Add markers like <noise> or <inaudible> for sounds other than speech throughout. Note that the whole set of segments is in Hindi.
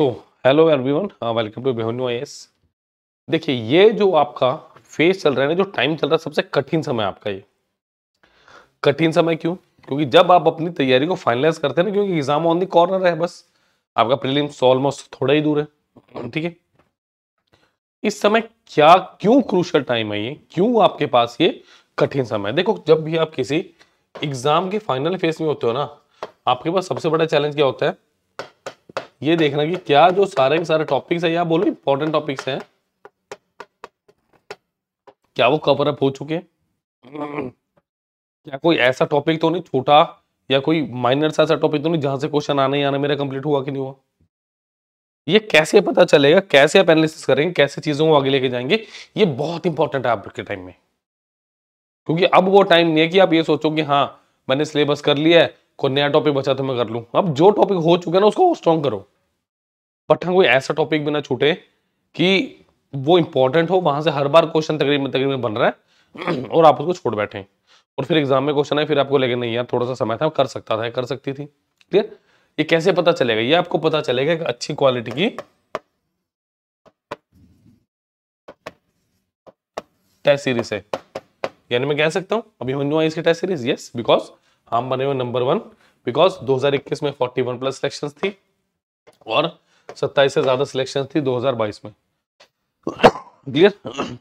So hello everyone welcome to बेहनू एस देखिए ये जो आपका फेज चल रहा है ना जो टाइम चल रहा है सबसे कठिन समय आपका ये कठिन समय क्यों क्योंकि जब आप अपनी तैयारी को फाइनलाइज करते हैं ना क्योंकि एग्जाम ऑन दी कॉर्नर है बस आपका प्रीलिम्स ऑलमोस्ट थोड़ा ही दूर है ठीक है इस समय क्या क्यों क्रूशल टाइम है ये क्यों आपके पास ये कठिन समय है देखो जब भी आप किसी एग्जाम के फाइनल फेज में होते हो ना आपके पास सबसे बड़ा चैलेंज क्या होता है ये देखना कि क्या जो सारे के सारे टॉपिक्स है या बोलो इंपॉर्टेंट टॉपिक्स हैं क्या वो कवर अप हो चुके क्या कोई ऐसा टॉपिक तो नहीं छोटा या कोई माइनर सा ऐसा टॉपिक तो नहीं जहां से क्वेश्चन आने आने मेरा कंप्लीट हुआ कि नहीं हुआ ये कैसे पता चलेगा कैसे आप एनालिसिस करेंगे कैसे चीज़ों को आगे लेके जाएंगे ये बहुत इंपॉर्टेंट है आपके टाइम में क्योंकि अब वो टाइम नहीं है कि आप ये सोचो कि हाँ मैंने सिलेबस कर लिया है कोई नया टॉपिक बचा तो मैं कर लूँ अब जो टॉपिक हो चुका है ना उसको स्ट्रॉन्ग करो बट हाँ कोई ऐसा टॉपिक भी ना छूटे कि वो इंपॉर्टेंट हो वहाँ से हर बार क्वेश्चन तकरीबन तकरीबन बन रहा है <clears throat> और आप उसको छोड़ बैठे और फिर एग्जाम में क्वेश्चन आए फिर आपको लगे नहीं यार थोड़ा सा समय था कर सकता था कर सकती थी क्लियर ये कैसे पता चलेगा ये आपको पता चलेगा कि अच्छी क्वालिटी की टेस्ट सीरीज है यानी मैं कह सकता हूं अभी इसकी टेस्ट सीरीज यस बिकॉज हम बने हुए नंबर वन बिकॉज 2021 में 41 प्लस सिलेक्शन थी और 27 से ज्यादा सिलेक्शन थी 2022 में क्लियर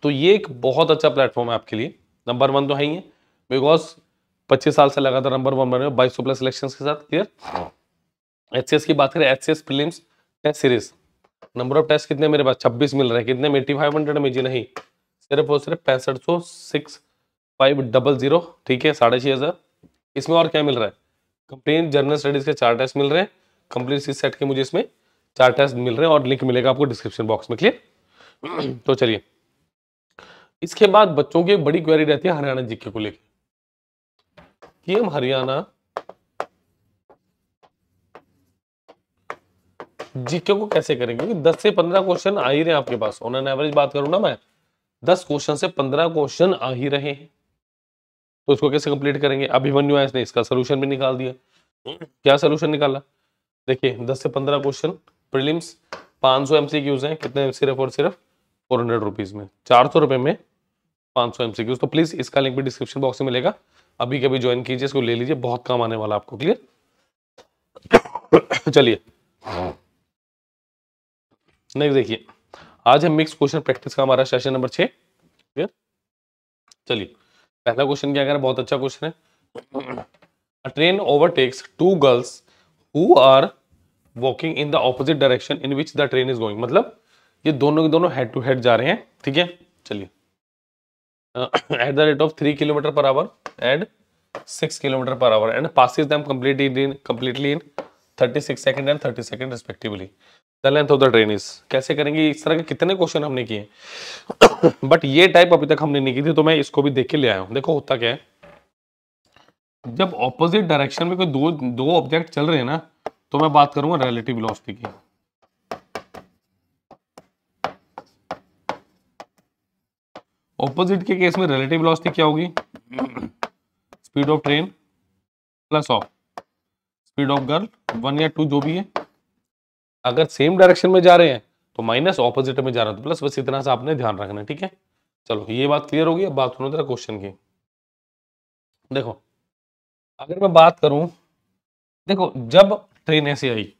तो ये एक बहुत अच्छा प्लेटफॉर्म है आपके लिए नंबर वन तो है ही है बिकॉज पच्चीस साल से लगातार नंबर वन बने बाईस प्लस सिलेक्शन के साथ क्लियर एच की बात करें H C prelims test series number of test कितने मेरे पास छब्बीस मिल रहे हैं कितने एटी फाइव हंड्रेड में जी नहीं सिर्फ और सिर्फ पैंसठ सौ सिक्स फाइव डबल जीरो ठीक है साढ़े छः हज़ार इसमें और क्या मिल रहा है कंप्लीट जर्नल स्टडीज के चार टेस्ट मिल रहे हैं कंप्लीट सी सेट के मुझे इसमें चार टेस्ट मिल रहे हैं और लिंक मिलेगा आपको डिस्क्रिप्शन बॉक्स में क्लियर <clears throat> तो चलिए इसके बाद बच्चों की बड़ी क्वेरी रहती है हरियाणा जीके को लेकर कि हम हरियाणा जीके को कैसे करेंगे क्योंकि 10 से 15 क्वेश्चन आ ही रहे हैं आपके पास ऑन एन एवरेज बात करूं ना मैं 10 क्वेश्चन से 15 क्वेश्चन आ ही रहे हैं तो उसको कैसे कंप्लीट करेंगे अभिमन्यु ने इसका सोल्यूशन भी निकाल दिया क्या सोल्यूशन निकाला देखिए दस से पंद्रह क्वेश्चन प्रिलिम्स 500 सौ क्यूज हैं कितने सिर्फ और सिर्फ फोर हंड्रेड रुपीज़ में चार सौ रुपये में पाँच सौ क्यूज तो प्लीज़ इसका लिंक भी डिस्क्रिप्शन बॉक्स में मिलेगा अभी कभी ज्वाइन कीजिए इसको ले लीजिए बहुत काम आने वाला आपको क्लियर <coughs> चलिए नेक्स्ट देखिए आज हम मिक्स क्वेश्चन प्रैक्टिस का हमारा सेशन नंबर छः क्लियर चलिए पहला क्वेश्चन क्या कह रहा है बहुत अच्छा क्वेश्चन है a train overtakes two girls who are walking in the opposite direction in which the train is going मतलब ये दोनों के दोनों हेड टू हेड जा रहे हैं ठीक है चलिए at the rate of three kilometre per hour and six kilometre per hour and passes them completely in completely in thirty six second and thirty second respectively the length of the train is कैसे करेंगे इस तरह के कितने क्वेश्चन हमने किए बट ये टाइप अभी तक हमने नहीं की थी तो मैं इसको भी देख के ले आया हूँ देखो होता क्या है जब ऑपोजिट डायरेक्शन में कोई दो दो ऑब्जेक्ट चल रहे हैं ना तो मैं बात करूंगा रिलेटिव वेलोसिटी की ऑपोजिट के केस में रिलेटिव वेलोसिटी क्या होगी speed of train plus of speed of girl one या टू जो भी है अगर सेम डायरेक्शन में जा रहे हैं तो माइनस ऑपोजिट में जा रहा है तो प्लस बस इतना सा आपने ध्यान रखना है ठीक है चलो ये बात क्लियर होगी अब बात सुनो जरा क्वेश्चन की देखो अगर मैं बात करूं देखो जब ट्रेन ऐसे आई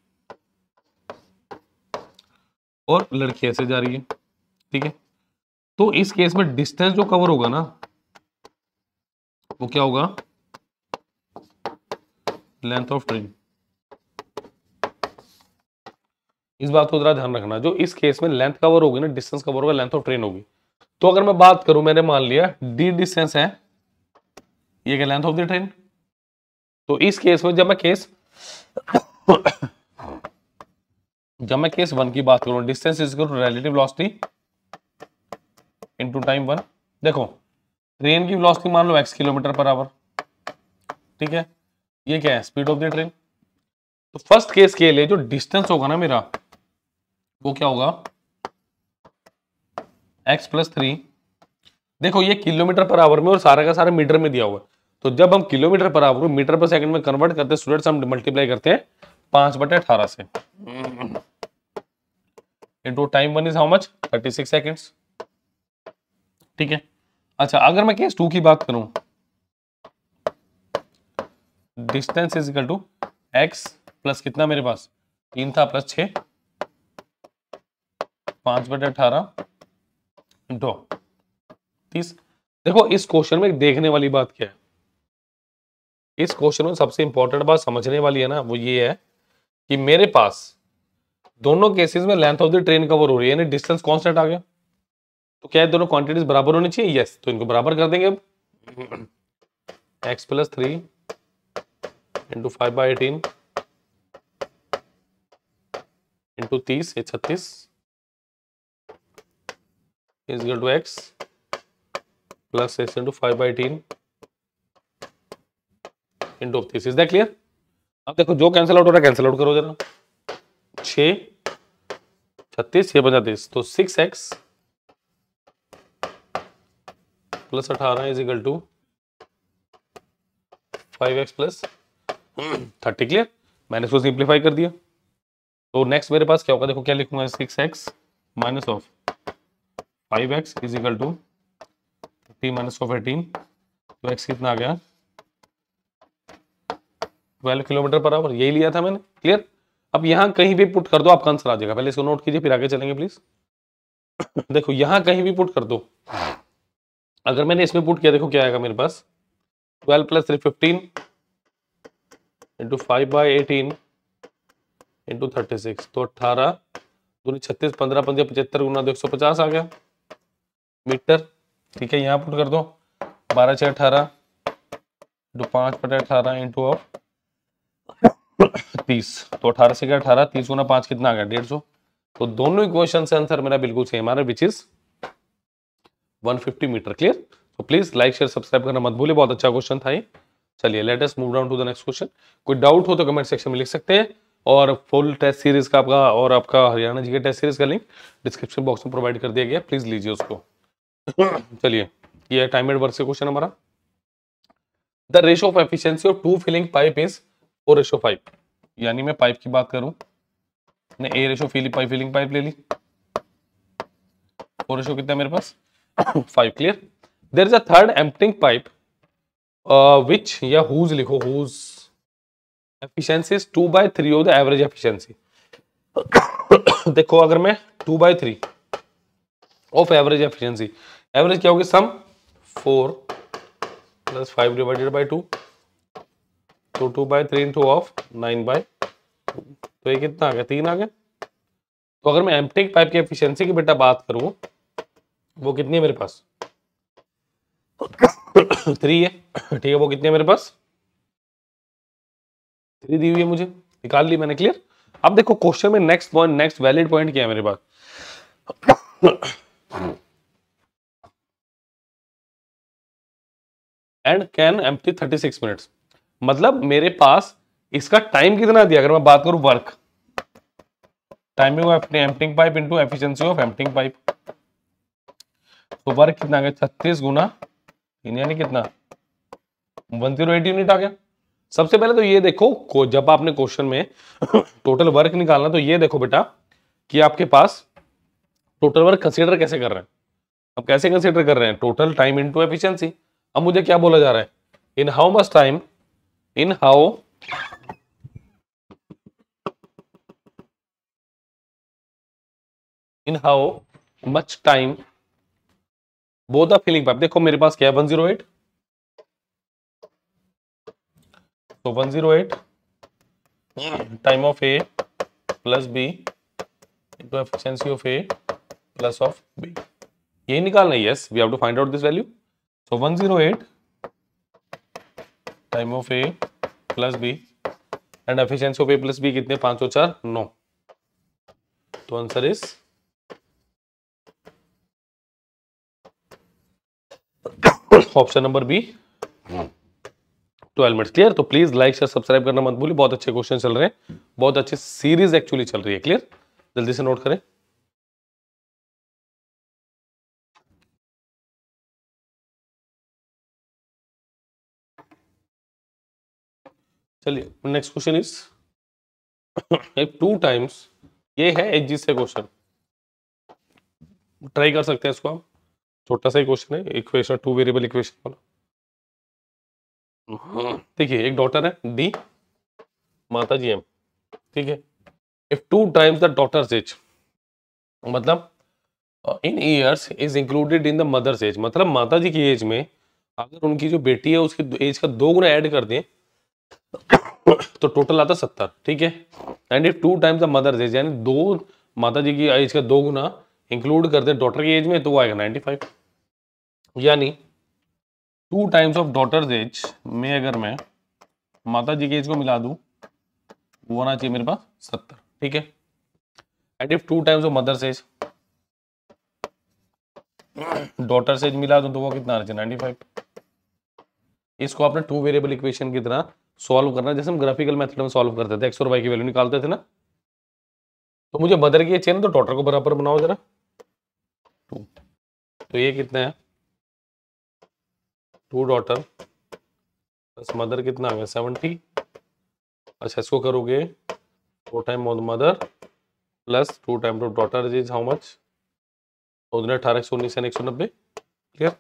और लड़की ऐसे जा रही है ठीक है तो इस केस में डिस्टेंस जो कवर होगा ना वो क्या होगा लेंथ ऑफ ट्रेन इस बात को जरा ध्यान रखना जो इस केस में लेंथ कवर होगी ना डिस्टेंस कवर होगा लेंथ ऑफ ट्रेन होगी तो अगर मैं बात करूं मैंने मान लिया डी डिस्टेंस है ये क्या लेंथ ऑफ द ट्रेन तो इस केस में जब मैं केस जब मैं केस वन की बात करूं डिस्टेंस इज करूं relative velocity into time one देखो ट्रेन की वेलोसिटी मान लो एक्स किलोमीटर पर आवर ठीक है ये क्या है स्पीड ऑफ द ट्रेन तो फर्स्ट केस के लिए जो डिस्टेंस होगा ना मेरा वो क्या होगा एक्स प्लस थ्री देखो ये किलोमीटर पर आवर में और सारा का सारा मीटर में दिया हुआ है तो जब हम kilometre per hour metre per second में कन्वर्ट करते हैं हम मल्टीप्लाई करते हैं पांच बटे अठारह से into time one is how much thirty six seconds ठीक है अच्छा अगर मैं केस टू की बात करूं distance is equal to x plus कितना मेरे पास तीन था प्लस छह पांच बटे अठारह दो तीस देखो इस क्वेश्चन में देखने वाली बात क्या है इस क्वेश्चन में सबसे इंपॉर्टेंट बात समझने वाली है ना वो ये है कि मेरे पास दोनों केसेस में length of the train cover हो रही है डिस्टेंस कॉन्स्टेंट आ गया तो क्या है दोनों क्वांटिटीज बराबर होनी चाहिए यस तो इनको बराबर कर देंगे x plus three into five by eighteen into तीस छत्तीस is equal to x plus x into 5 by 18 into of this is that clear अब देखो जो कैंसिल आउट हो रहा है कैंसिल आउट करो जरा छ छत्तीस छह छः पैंतीस तो सिक्स एक्स प्लस अठारह is equal to five x plus thirty clear मैंने इसको सिंप्लीफाई कर दिया तो नेक्स्ट मेरे पास क्या होगा देखो क्या लिखूंगा six x minus of five x is equal to thirty minus of eighteen तो एक्स कितना आ गया ट्वेल्व किलोमीटर पर आवर यही लिया था मैंने क्लियर अब यहाँ कहीं भी पुट कर दो आपका आंसर आ जाएगा पहले इसको नोट कीजिए फिर आगे चलेंगे प्लीज <coughs> देखो यहाँ कहीं भी पुट कर दो अगर मैंने इसमें पुट किया देखो क्या आएगा मेरे पास twelve plus three fifteen into five by eighteen into thirty six तो अट्ठारह दूरी छत्तीस पंद्रह पंद्रह पचहत्तर गुना दो सौ पचास आ गया मीटर ठीक है यहाँ पुट कर दो बारह छः अठारह इंटू पाँच पटे अठारह इंटू ऑफ तीस तो अठारह से क्या अठारह तीस गुना पाँच कितना आ गया डेढ़ सौ तो दोनों इक्वेशन से आंसर मेरा बिल्कुल सेम आ रहा है विच इज 150 मीटर क्लियर तो प्लीज लाइक शेयर सब्सक्राइब करना मत भूलिए बहुत अच्छा क्वेश्चन था ये चलिए latest move down to the next question कोई डाउट हो तो कमेंट सेक्शन में लिख सकते हैं और फुल टेस्ट सीरीज का आपका और आपका Haryana G K test series का लिंक डिस्क्रिप्शन बॉक्स में प्रोवाइड कर दिया गया प्लीज लीजिए उसको <coughs> चलिए ये टाइम एड वर्क से क्वेश्चन हमारा the ratio of efficiency of two filling pipe is four ratio five यानी मैं पाइप की बात करूं ने A ratio pipe filling pipe ले ली फोर रेशो कितना मेरे पास five clear there is a third emptying pipe which या हुज लिखो whose efficiency is two by three of the average efficiency देखो अगर मैं two by three of average efficiency average क्या होगी sum four plus five divided by two तो two by three into of nine by तो ये कितना आ गया तीन आ गया तो अगर मैं एम्पटिक पाइप की एफिशिएंसी की बेटा बात करूं वो कितनी है मेरे पास थ्री है ठीक है वो कितनी है मेरे पास थ्री दी हुई है मुझे निकाल ली मैंने क्लियर अब देखो क्वेश्चन में next point next valid point क्या है मेरे पास and can empty thirty six minutes मतलब मेरे पास इसका टाइम कितना दिया अगर मैं बात करूं work timing of emptying pipe into efficiency of emptying pipe तो वर्क कितना आ गया छत्तीस गुना यानी कितना वन जीरो एट यूनिट आ गया सबसे पहले तो ये देखो जब आपने क्वेश्चन में टोटल <coughs> वर्क निकालना तो ये देखो बेटा कि आपके पास टोटल वर्क कंसिडर कैसे कर रहे हैं अब कैसे कंसिडर कर रहे हैं टोटल टाइम इनटू एफिशिएंसी अब मुझे क्या बोला जा रहा है in how much time in how in how much time both the filling pipe देखो मेरे पास क्या है एट तो at time of A plus B into efficiency of A plus of B यही निकालना है yes we have to find out this value so 108 time of A plus B and efficiency of A plus B कितने पांच सौ चार नौ तो answer is option number B twelve minutes clear तो प्लीज लाइक शेयर सब्सक्राइब करना मत भूलिए बहुत अच्छे क्वेश्चन चल रहे हैं बहुत अच्छी सीरीज एक्चुअली चल रही है क्लियर जल्दी से नोट करें चलिए next question is if two times ये है एच जी से क्वेश्चन ट्राई कर सकते हैं इसको हम छोटा सा ही क्वेश्चन है इक्वेशन टू वेरिएबल इक्वेशन वाला हम्म। देखिए एक डॉटर है डी माता जी एम ठीक है if two times the daughter's age मतलब in years is included in the mother's age मतलब माता जी की एज में अगर उनकी जो बेटी है उसकी एज का दो गुना ऐड कर दें तो टोटल आता सत्तर ठीक है and if two times the mother's age यानी दो माता जी की एज का दो गुना इंक्लूड करते हैं डॉटर की एज में तो वो आएगा नाइन्टी फाइव यानी two times of daughter's age में अगर मैं माता जी की एज को मिला दूँ वो आना चाहिए मेरे पास सत्तर ठीक है and if two times of mother's age daughter age मिला दूँ तो वो कितना आ चाहिए नाइन्टी फाइव इसको आपने टू वेरिएबल इक्वेशन की तरह सॉल्व करना जैसे हम ग्राफिकल मेथड में सॉल्व करते थे एक्स और वाई की वैल्यू निकालते थे ना तो मुझे बदल की चेन तो टोटल को बराबर बनाओ जरा टू तो ये कितना है टू डॉटर प्लस मदर कितना आ गया सेवेंटी अच्छा इसको करोगे four time on mother plus two time two daughter is how much दो अठारह एक सौ उन्नीस एन एक सौ नब्बे क्लियर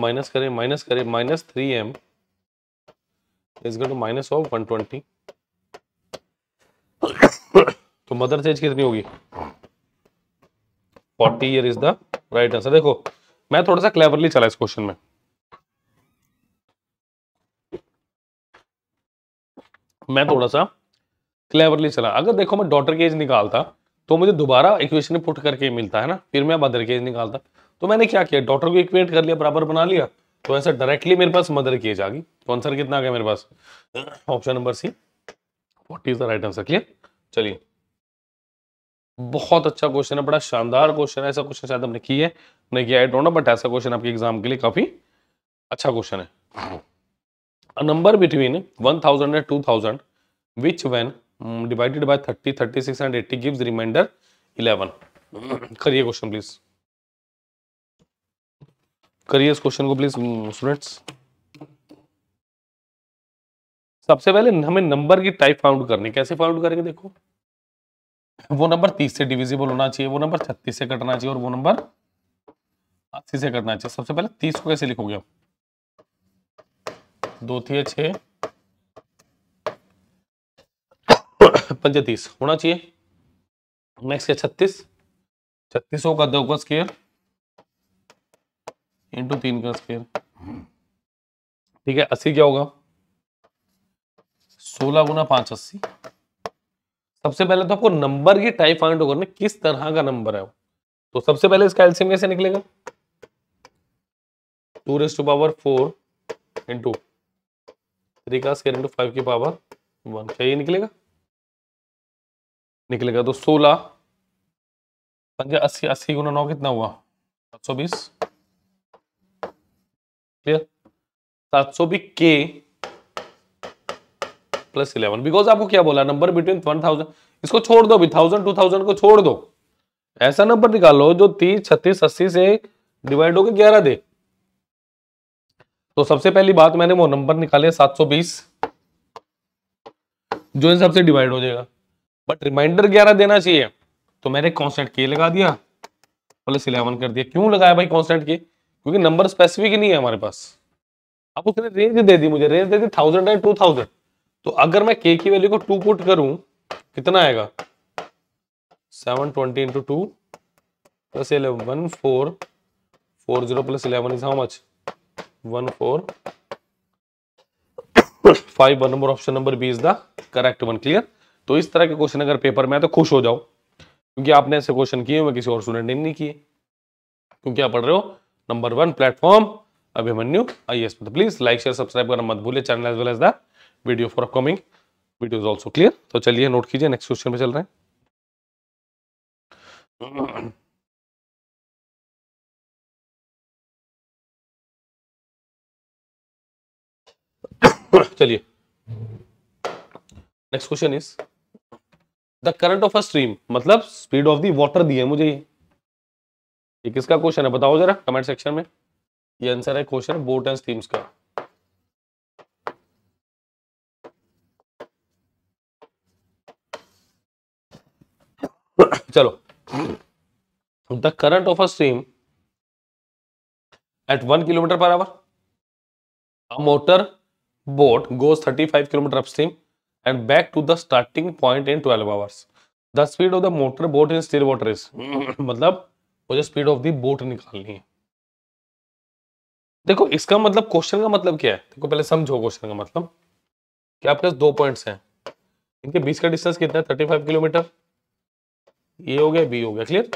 माइनस करें माइनस करें minus three M is two minus of one twenty तो मदर सेज कितनी होगी forty year is the right answer देखो मैं थोड़ा सा क्लेवरली चला इस क्वेश्चन में मैं थोड़ा सा क्लेवरली चला अगर देखो मैं डॉटर केज निकालता तो मुझे दोबारा इक्वेशन पुट करके मिलता है ना फिर मैं मदर अदर केज निकालता तो मैंने क्या किया डॉटर को इक्वेट कर लिया बराबर बना लिया तो आंसर डायरेक्टली मेरे पास मदर की एज आ गई तो आंसर कितना आ गया मेरे पास option number C what is the right answer clear चलिए बहुत अच्छा क्वेश्चन है बड़ा शानदार क्वेश्चन है ऐसा क्वेश्चन शायद हमने किया है नहीं किया आई डोंट नो बट ऐसा क्वेश्चन आपके एग्जाम के लिए काफी अच्छा क्वेश्चन है number between 1000 and 2000 thousand which when divided by 30 36 and 80 gives remainder 11 करिए क्वेश्चन प्लीज करिए इस क्वेश्चन को प्लीज हम्म, स्टूडेंट्स सबसे पहले हमें नंबर की टाइप फाउंड करने कैसे फाउंड करेंगे देखो वो नंबर तीस से डिविजिबल होना चाहिए वो नंबर छत्तीस से कटना चाहिए और वो नंबर अस्सी से कटना चाहिए सबसे पहले तीस को कैसे लिखोगे आप दो थी छः पंचतीस होना चाहिए नेक्स्ट है छत्तीस छत्तीस होगा दो का स्केयर इंटू तीन का स्क्वेयर ठीक है अस्सी क्या होगा सोलह गुना पांच अस्सी सबसे पहले तो आपको नंबर की टाइप फाइंड करना किस तरह का नंबर है वो तो सबसे पहले इसका एल्सियम कैसे निकलेगा two raise to power four into three का स्क्वेयर इंटू फाइव की पावर वन क्या ये निकलेगा निकलेगा तो सोलह पंजा अस्सी अस्सी गुना नौ कितना हुआ सात सौ बीस सात सौ भी के प्लस इलेवन बिकॉज आपको क्या बोला नंबर बिटवीन वन थाउजेंड इसको छोड़ दो थाउजेंड टू थाउजेंड को छोड़ दो ऐसा नंबर निकालो जो तीस छत्तीस अस्सी से डिवाइड होकर ग्यारह दे तो सबसे पहली बात मैंने वो नंबर निकाले सात सौ बीस जो इन सबसे डिवाइड हो जाएगा बट रिमाइंडर ग्यारह देना चाहिए तो मैंने कॉन्स्टेंट के लगा दिया प्लस इलेवन कर दिया क्यों लगाया भाई कॉन्स्टेंट के क्योंकि नंबर स्पेसिफिक ही नहीं है हमारे पास अब उसने रेंज दे दी मुझे रेंज दे दी थाउजेंड एंड टू थाउजेंड तो अगर मैं के की वैल्यू को टू पुट करूं कितना आएगा seven twenty into two plus eleven four four zero plus eleven is how much one four five one number option number B is the correct one clear तो इस तरह के क्वेश्चन अगर पेपर में आए तो खुश हो जाओ क्योंकि आपने ऐसे क्वेश्चन किए हुए किसी और स्टूडेंट ने नहीं किए तो क्योंकि आप पढ़ रहे हो number one platform Abhimanyu I S please like share subscribe करना मत भूलिए channel as well as the video for upcoming video also clear तो चलिए नोट कीजिए नेक्स्ट क्वेश्चन में चल रहे हैं चलिए next question is the current of a stream मतलब स्पीड ऑफ द वाटर दी है मुझे ये ये किसका क्वेश्चन है बताओ जरा कमेंट सेक्शन में ये आंसर है क्वेश्चन बोट एंड स्टीम्स का चलो the current of a stream at one kilometre per hour a motor boat goes five kilometre upstream and back to the starting point in twelve hours the speed of the motor boat in still water is मतलब मुझे स्पीड ऑफ दी बोट निकालनी है देखो इसका मतलब क्वेश्चन का मतलब क्या है देखो पहले समझो क्वेश्चन का मतलब कि आपके पास दो पॉइंट्स हैं इनके बीच का डिस्टेंस कितना है थर्टी फाइव किलोमीटर ये हो गया बी हो गया क्लियर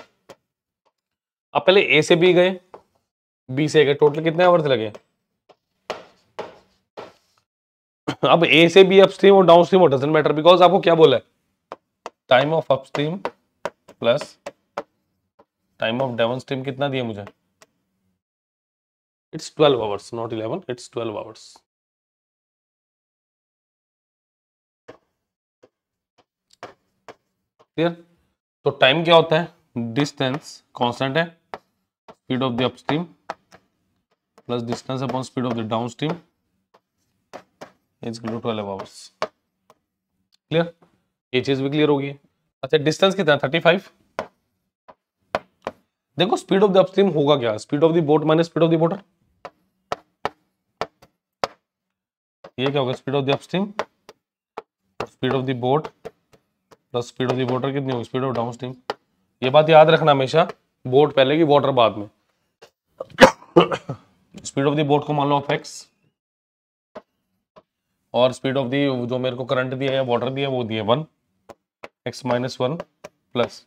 अब पहले ए से बी गए बी से गए टोटल कितने आवर्स लगे अब ए से बी अपस्ट्रीम और डाउनस्ट्रीम और डजेंट मैटर बिकॉज आपको क्या बोला है time of upstream plus time of down stream कितना दिया मुझे it's twelve hours not eleven it's twelve hours clear तो टाइम क्या होता है डिस्टेंस कॉन्स्टेंट है speed of the upstream plus distance upon speed of the down stream is to twelve hours clear ये चीज भी क्लियर होगी अच्छा डिस्टेंस कितना थर्टी फाइव देखो स्पीड ऑफ द अपस्ट्रीम होगा क्या speed of the boat minus speed of the motor ये क्या होगा speed of the upstream speed of the boat plus speed of the motor कितनी होगी स्पीड ऑफ डाउनस्ट्रीम ये बात याद रखना हमेशा बोट पहले की वाटर बाद में स्पीड ऑफ द बोट को मान लो ऑफ एक्स और स्पीड ऑफ द जो मेरे को करंट दिया है वाटर दिया वो दिया one x minus one plus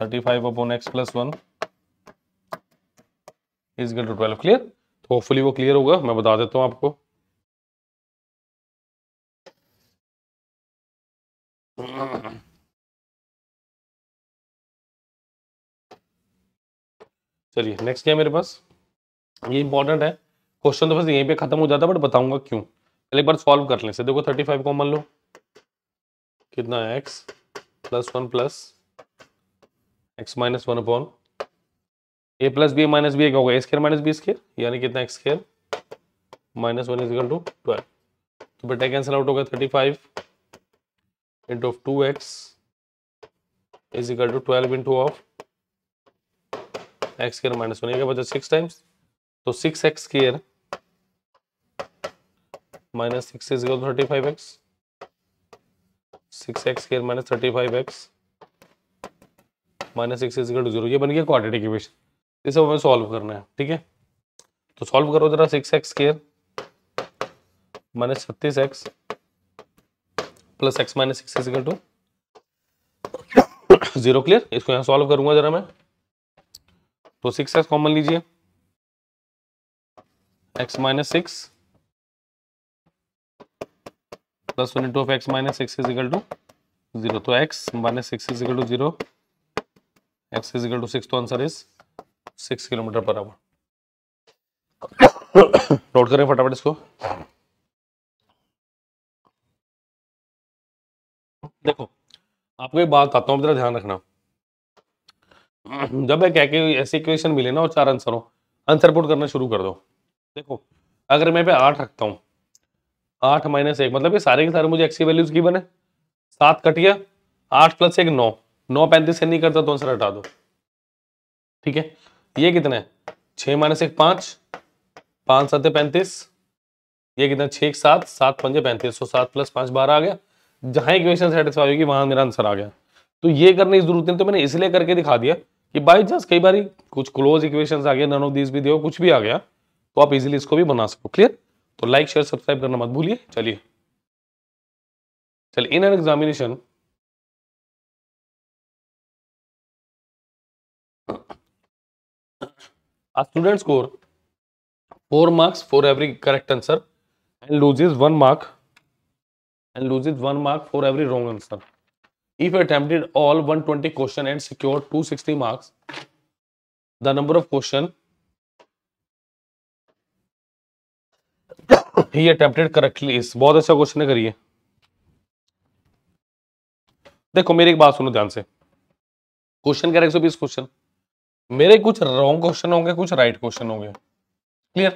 thirty five upon x plus one is equal to twelve clear तो होपफुली वो क्लियर होगा मैं बता देता हूँ आपको चलिए नेक्स्ट क्या मेरे पास ये इंपॉर्टेंट है क्वेश्चन तो बस यहीं पे खत्म हो जाता है बट बताऊंगा क्यों पहले एक बार सॉल्व कर लें देखो थर्टी फाइव को मान लो कितना है x plus one plus x minus one upon A plus B minus B क्या होगा A square minus B square यानी कितना x square minus one equal to twelve तो बेटा कैंसिल आउट होगा thirty five into of two x equal to twelve into of x square minus one बचा सिक्स टाइम्स तो six x square minus six equal thirty five x six x square minus thirty five x minus x equal to zero ये बन गया क्वाड्रेटिक इक्वेशन इसे हमें सॉल्व करना है ठीक है तो सॉल्व करो जरा सिक्स एक्स स्केयर माइनस छत्तीस x plus x minus six equal to zero clear इसको यहाँ सॉल्व करूंगा जरा मैं तो सिक्स एक्स कॉमन लीजिए x minus six plus one into of x minus six equal to zero तो x minus six equal to zero x is equal to 6 तो answer is 6 kilometre per hour note करें फटाफट इसको देखो आपको एक बात आता हूं जरा ध्यान रखना जब एक ऐसी इक्वेशन मिले ना और चार आंसर हो आंसर पुट करना शुरू कर दो देखो अगर मैं पे आठ रखता हूं आठ माइनस एक मतलब ये सारे के सारे मुझे एक्सी वैल्यूज की बने सात कट गया आठ प्लस एक नौ नौ पैंतीस से नहीं करता तो आंसर हटा दो ठीक है ये कितना है छः माइनस एक पांच पांच सात पैंतीस ये कितना छः एक सात सात पंजे पैंतीस सौ तो सात प्लस पांच बारह आ गया जहाँ इक्वेशन सेटिस्फाई होगी वहां मेरा आंसर आ गया तो ये करने की जरूरत नहीं तो मैंने इसलिए करके दिखा दिया कि बाई चांस कई बार कुछ क्लोज इक्वेशन आ गया नन ऑफ दिस भी दिया कुछ भी आ गया तो आप इजिली इसको भी बना सको क्लियर तो लाइक शेयर सब्सक्राइब करना मत भूलिए चलिए चलिए in an examination A student score four marks for every correct answer and loses one mark and loses one mark for every wrong answer. If attempted all 120 question and secured 260 marks, the number of question he attempted correctly is bahut acha question hai kariye देखो मेरी एक बात सुनो ध्यान से क्वेश्चन क्या एक सौ बीस क्वेश्चन मेरे कुछ रॉन्ग क्वेश्चन होंगे कुछ राइट क्वेश्चन होंगे क्लियर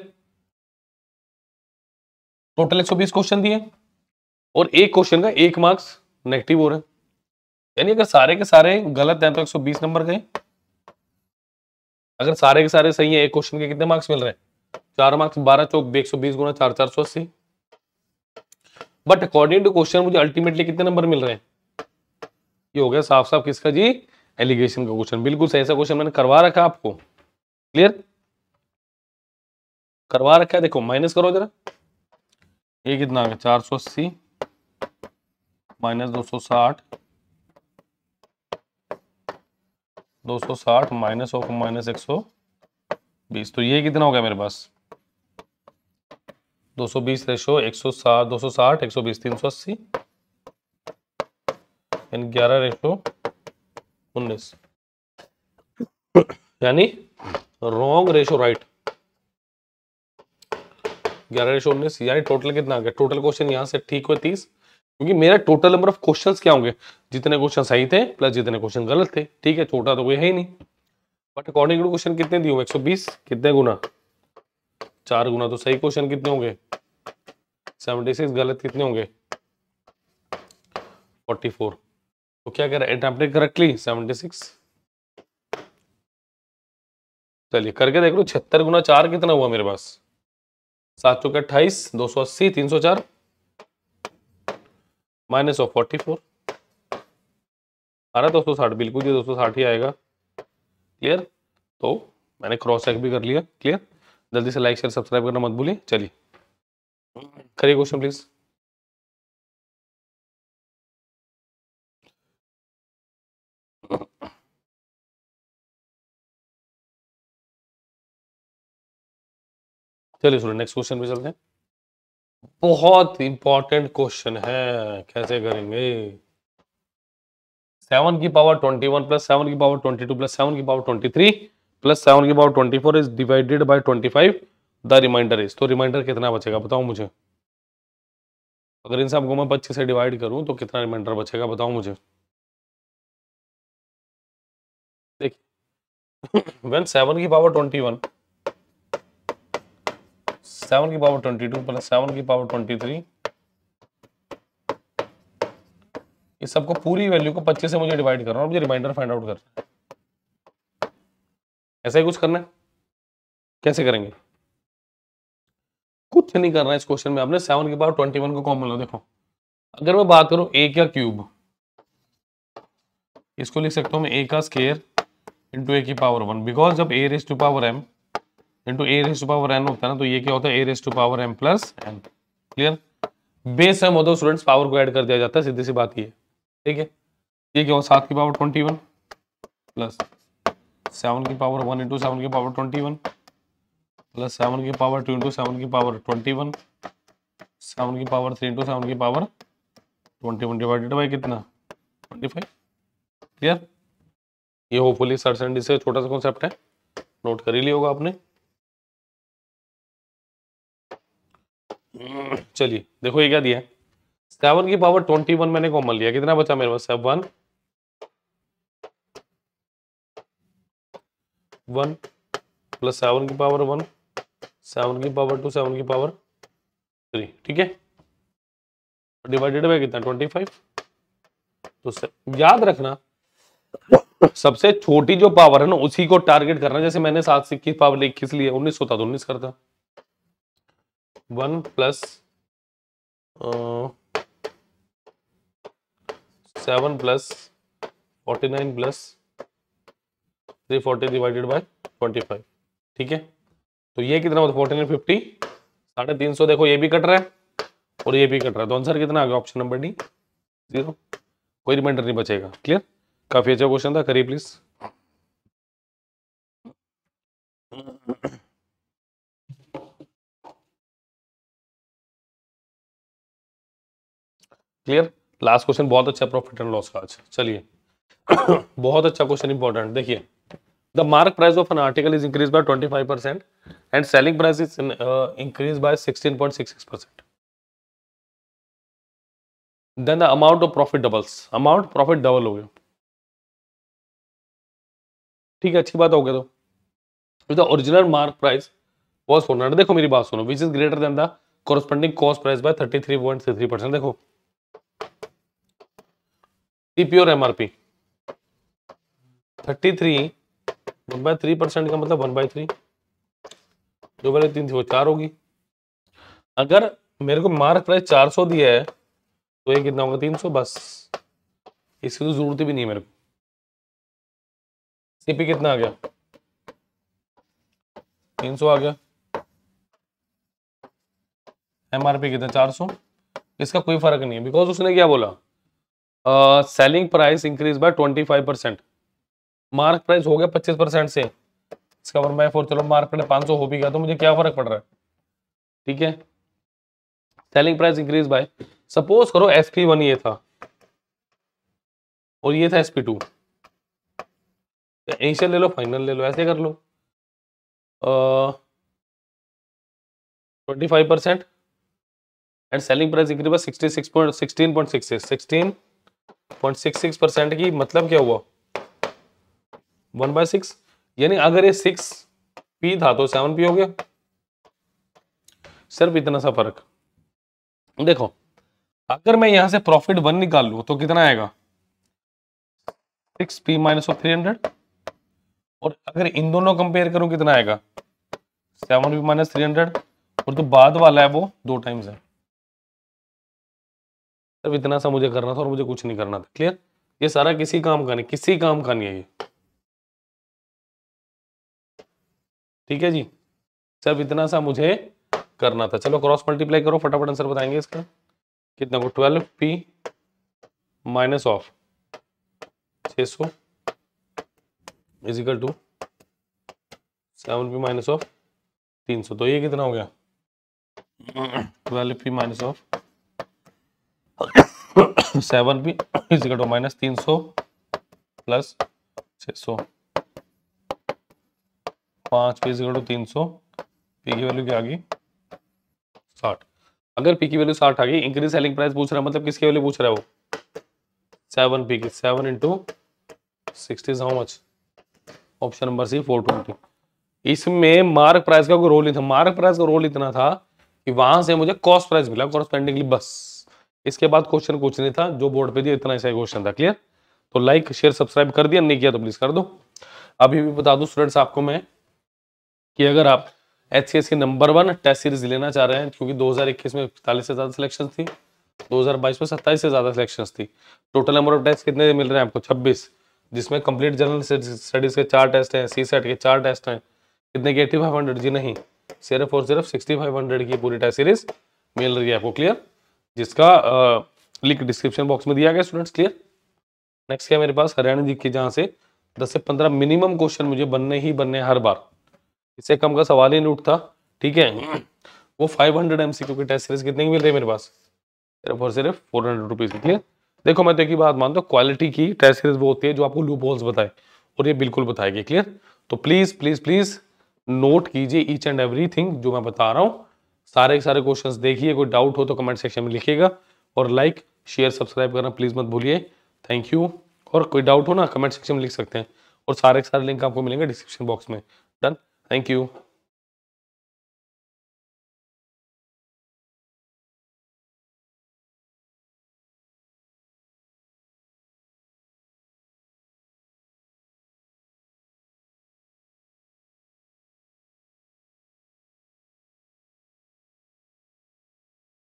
टोटल 120 क्वेश्चन दिए और एक क्वेश्चन का एक मार्क्स नेगेटिव हो रहा है यानी अगर सारे के सारे गलत हैं तो 120 नंबर गए अगर सारे के सारे सही हैं एक क्वेश्चन के कितने मार्क्स मिल रहे हैं चार मार्क्स बारह चौक एक सौ बीस गुना चार चार सौ अस्सी बट अकॉर्डिंग टू क्वेश्चन मुझे अल्टीमेटली कितने नंबर मिल रहे हैं ये हो गया साफ साफ किसका जी एलिगेशन का क्वेश्चन बिल्कुल सही ऐसा क्वेश्चन मैंने करवा रखा आपको क्लियर करवा रखा है देखो माइनस करो जरा ये कितना आ गया चार सौ अस्सी माइनस दो सौ साठ दो सौ साठ माइनस हो माइनस एक सौ बीस तो ये कितना हो गया मेरे पास दो सौ बीस रेशो एक सौ साठ दो सौ साठ एक सौ बीस तीन सौ अस्सी ग्यारह रेशो उन्नीस यानी रॉन्ग रेशो राइट ग्यारह रेशो उन्नीस यानी टोटल कितना आ गया टोटल क्वेश्चन यहां से ठीक हुए तीस क्योंकि मेरा टोटल नंबर ऑफ क्वेश्चंस क्या होंगे जितने क्वेश्चन सही थे प्लस जितने क्वेश्चन गलत थे ठीक है छोटा तो कोई है ही नहीं बट अकॉर्डिंग टू क्वेश्चन कितने दिए एक सौ बीस कितने गुना चार गुना तो सही क्वेश्चन कितने होंगे सिक्स गलत कितने होंगे फोर तो क्या कर रहा है करेक्टली सेवेंटी सिक्स चलिए करके देख लो छिहत्तर गुना चार कितना हुआ मेरे पास सात चौके अट्ठाईस दो सौ अस्सी तीन सौ चार माइनस ऑफ फोर्टी फोर आ रहा दो सौ साठ बिल्कुल जी दो सौ साठ ही आएगा क्लियर तो मैंने क्रॉस चेक भी कर लिया क्लियर जल्दी से लाइक शेयर सब्सक्राइब करना मत भूलिए चलिए करिए क्वेश्चन प्लीज़ चलिए सुनो नेक्स्ट क्वेश्चन पे चलते हैं बहुत इंपॉर्टेंट क्वेश्चन है कैसे करेंगे सेवन की power twenty one plus seven की power twenty two plus seven की power twenty three plus seven की power twenty four is divided by twenty five the remainder is तो रिमाइंडर कितना बचेगा बताओ मुझे अगर इन सबको मैं पच्चीस से डिवाइड करूं तो कितना रिमाइंडर बचेगा बताओ मुझे देखिए वेन <coughs> सेवन की पावर ट्वेंटी वन सेवन की power twenty two plus seven की पावर ट्वेंटी थ्री इस सबको पूरी वैल्यू को पच्चीस से मुझे डिवाइड करना और मुझे रिमाइंडर फाइंड आउट करना ऐसा ही कुछ करना है कैसे करेंगे कुछ नहीं करना है इस क्वेश्चन में आपने सेवन की पावर ट्वेंटी वन को कॉमन लो देखो अगर मैं बात करूं ए का क्यूब इसको लिख सकता हूं मैं ए का स्केयर इंटू ए की पावर वन बिकॉज जब a raise to power m into a raise to power n होता है ना तो ये क्या होता है a raise to power m plus n clear base m होता है स्टूडेंट्स पावर को ऐड कर दिया जाता है सीधी सी बात ये ठीक है ये क्या होगा सात की power twenty one plus seven की पावर वन इंटू सेवन की power twenty one plus seven की पावर टू इंटू सेवन की पावर ट्वेंटी वन सेवन की पावर थ्री इंटू सेवन की power twenty one divided by कितना ट्वेंटी फाइव क्लियर ये होपफुली सर्च एंड से छोटा सा कॉन्सेप्ट है नोट कर ही लिया होगा आपने चलिए देखो ये क्या दिया सेवन की पावर ट्वेंटी वन मैंने कॉमन लिया कितना बचा मेरे पास सेवन वन प्लस सेवन की पावर वन सेवन की पावर टू सेवन की पावर थ्री ठीक है डिवाइडेड बाय कितना ट्वेंटी फाइव तो याद रखना सबसे छोटी जो पावर है ना उसी को टारगेट करना जैसे मैंने सात से पावर इक्कीस लिया उन्नीस होता तो उन्नीस करता one plus seven plus forty nine plus three forty divided by twenty five ठीक है तो ये कितना होता है फोर्टी नाइन फिफ्टी साढ़े तीन सौ देखो ये भी कट रहा है और ये भी कट रहा है तो आंसर कितना आ गया ऑप्शन नंबर डी जीरो कोई रिमाइंडर नहीं बचेगा क्लियर काफ़ी अच्छा क्वेश्चन था करिए प्लीज़ क्लियर लास्ट क्वेश्चन बहुत अच्छा प्रॉफिट एंड लॉस का अच्छा चलिए <coughs> बहुत अच्छा क्वेश्चन इंपॉर्टेंट देखिए the mark price of an article is increase by twenty five percent and selling price is increase by sixteen point six six percent then the amount of profit doubles amount profit double हो गया ठीक है अच्छी बात हो गया तो the original mark price was four देखो मेरी बात सुनो which is greater than the corresponding cost price by thirty three point three three percent देखो थ्री और MRP thirty three one by three percent का मतलब वन बाय थ्री जो मैंने तीन थी वो चार होगी अगर मेरे को मार्क प्राइस चार सौ दिया है तो ये कितना होगा तीन सौ बस इसकी तो जरूरत भी नहीं है मेरे को सीपी कितना आ गया तीन सौ आ गया एमआरपी कितना चार सौ इसका कोई फर्क नहीं है बिकॉज उसने क्या बोला selling price increase by 25 percent mark price हो गया 25 परसेंट से इसका वन मैं फोर चलो मार्क प्राइस 500 हो भी गया तो मुझे क्या फर्क पड़ रहा है ठीक है selling price increase by suppose करो एस पी वन ये था और ये था एस पी टू एशियल ले लो फाइनल ले लो ऐसे कर लो twenty five percent and selling price increase by sixty six point sixteen point six sixteen point percent की मतलब क्या हुआ वन बाय सिक्स यानी अगर ये सिक्स पी था तो सेवन पी हो गया सिर्फ इतना सा फर्क देखो अगर मैं यहां से प्रॉफिट वन निकाल लू तो कितना आएगा six P minus of three hundred और अगर इन दोनों कंपेयर करूं कितना आएगा seven P minus three hundred और जो तो बाद वाला है वो दो टाइम्स है सिर्फ इतना सा मुझे करना था और मुझे कुछ नहीं करना था क्लियर ये सारा किसी काम का नहीं किसी काम का नहीं है ये ठीक है जी सिर्फ इतना सा मुझे करना था चलो क्रॉस मल्टीप्लाई करो फटाफट आंसर बताएंगे इसका कितना को ट्वेल्व पी माइनस ऑफ छ सौ equal to seven P minus of तीन सौ तो ये कितना हो गया twelve P minus of seven P equal to minus तीन सौ प्लस छ सौ पांच पी इजिकल टू तीन सौ पी की वैल्यू क्या आ गई साठ अगर पी की वैल्यू साठ आ गई इंक्रीज सेलिंग प्राइस पूछ रहा है मतलब किसकी वैल्यू पूछ रहा है वो सेवन पी की seven into sixty how much option number C four twenty इसमें मार्क प्राइस का कोई रोल नहीं था मार्क प्राइस का रोल इतना था कि वहां से मुझे कॉस्ट प्राइस मिला कॉरस्पेंडिंगली बस इसके बाद क्वेश्चन कुछ नहीं था जो बोर्ड पे दिया इतना ऐसा क्वेश्चन था क्लियर तो लाइक शेयर सब्सक्राइब कर दिया नहीं किया तो प्लीज कर दो अभी भी बता दू स्टूडेंट्स आपको मैं कि अगर आप एच के नंबर वन टेस्ट सीरीज लेना चाह रहे हैं क्योंकि 2021 में इकतालीस से ज्यादा सिलेक्शन थी 2022 में सत्ताईस से ज्यादा सिलेक्शन थी टोटल नंबर ऑफ टेस्ट कितने मिल रहे हैं आपको छब्बीस जिसमें कंप्लीट जनरल स्टडीज के चार टेस्ट हैं सी सेट के चार टेस्ट हैं कितने के एटी फाइव हंड्रेड जी नहीं सिर्फ और सिर्फ सिक्सटी फाइव हंड्रेड की पूरी टेस्ट सीरीज मिल रही है आपको क्लियर जिसका लिंक डिस्क्रिप्शन बॉक्स में दिया गया स्टूडेंट्स क्लियर नेक्स्ट क्या मेरे पास हरियाणा जी के जहाँ से दस से पंद्रह मिनिमम क्वेश्चन मुझे बनने ही बनने हर बार इससे कम का सवाल ही नहीं उठता ठीक है वो फाइव हंड्रेड एम सी क्योंकि टेस्ट सीरीज कितने की मिल रही है मेरे पास सिर्फ और सिर्फ फोर हंड्रेड रुपीज़ की क्लियर देखो मैं तो एक ही बात मानता हूँ क्वालिटी की टेस्ट सीरीज वो होती है जो आपको लूप होल्स बताए और ये बिल्कुल बताएगी क्लियर तो प्लीज़ प्लीज़ प्लीज़ नोट कीजिए ईच एंड एवरी जो मैं बता रहा हूँ सारे के सारे क्वेश्चन देखिए कोई डाउट हो तो कमेंट सेक्शन में लिखिएगा और लाइक शेयर सब्सक्राइब करना प्लीज़ मत भूलिए थैंक यू और कोई डाउट हो ना कमेंट सेक्शन में लिख सकते हैं और सारे के सारे लिंक आपको मिलेंगे डिस्क्रिप्शन बॉक्स में डन थैंक यू